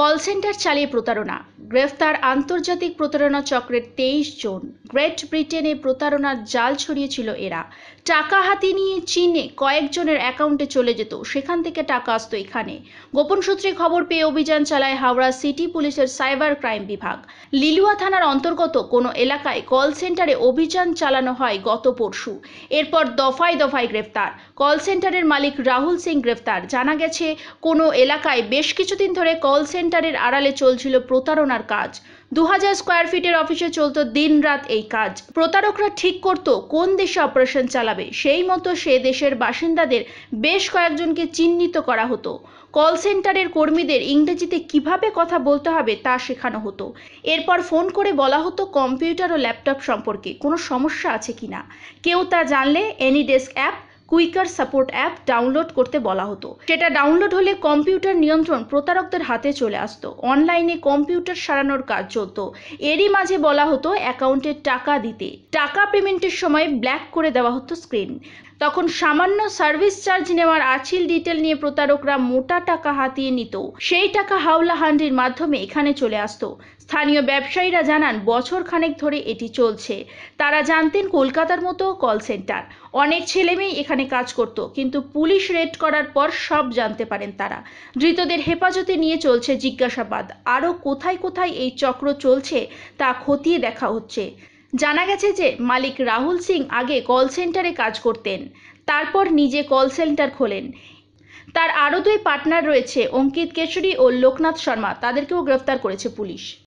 call centre চালিয়ে প্রতারণা গ্রেফতার আন্তর্জাতিক প্রতারণা চক্রের তেইশ জন গ্রেট ব্রিটেনে প্রতারণার জাল ছড়িয়েছিল এরা টাকা হাতে নিয়ে চীনে কয়েকজনের অ্যাকাউন্টে চলে যেত সেখান থেকে টাকা আসতো এখানে গোপন সূত্রে খবর পেয়ে অভিযান চালায় হাওড়া সিটি পুলিশের সাইবার ক্রাইম বিভাগ লিলুয়া থানার অন্তর্গত কোনো এলাকায় কল সেন্টারে অভিযান চালানো হয় গত পরশু এরপর দফায় দফায় গ্রেফতার কল সেন্টারের মালিক রাহুল সিং গ্রেফতার জানা গেছে কোনো এলাকায় বেশ কিছুদিন ধরে কল সেন্টারের আড়ালে চলছিল প্রতারণার কাজ দু হাজার স্কোয়ার ফিটের অফিসে চলতো দিন রাত এই কাজ প্রতারকরা ঠিক করত কোন দেশে অপারেশন চালাবে সেই মতো সে দেশের বাসিন্দাদের বেশ কয়েকজনকে চিহ্নিত করা হতো কল সেন্টারের কর্মীদের ইংরেজিতে কিভাবে কথা বলতে হবে তা শেখানো হতো এরপর ফোন করে বলা হতো কম্পিউটার ও ল্যাপটপ সম্পর্কে কোনো সমস্যা আছে কিনা কেউ তা জানলে AnyDesk app quicker support app download করতে বলা হতো সেটা ডাউনলোড হলে কম্পিউটার নিয়ন্ত্রণ প্রতারকদের হাতে চলে আসতো অনলাইনে কম্পিউটার সারানোর কাজ চলত এরই মাঝে বলা হতো অ্যাকাউন্টে টাকা দিতে টাকা পেমেন্টের সময় ব্ল্যাক করে দেওয়া হতো স্ক্রিন তখন সামান্য সার্ভিস চার্জ নেওয়ার আছিল ডিটেল নিয়ে প্রতারকরা মোটা টাকা হাতিয়ে নিত সেই টাকা হাওলা হান্ডির মাধ্যমে এখানে চলে আসত স্থানীয় ব্যবসায়ীরা জানান বছর খানেক ধরে এটি চলছে তারা জানতেন কলকাতার মতো কল সেন্টার অনেক ছেলেমেয়ে এখানে কাজ করত কিন্তু পুলিশ রেড করার পর সব জানতে পারেন তারা ধৃতদের হেফাজতে নিয়ে চলছে জিজ্ঞাসাবাদ আরও কোথায় কোথায় এই চক্র চলছে তা খতিয়ে দেখা হচ্ছে জানা গেছে যে মালিক রাহুল সিং আগে কল সেন্টারে কাজ করতেন তারপর নিজে কল সেন্টার খোলেন তার আরও দুই পার্টনার রয়েছে অঙ্কিত কেশরী ও লোকনাথ শর্মা তাদেরকেও গ্রেফতার করেছে পুলিশ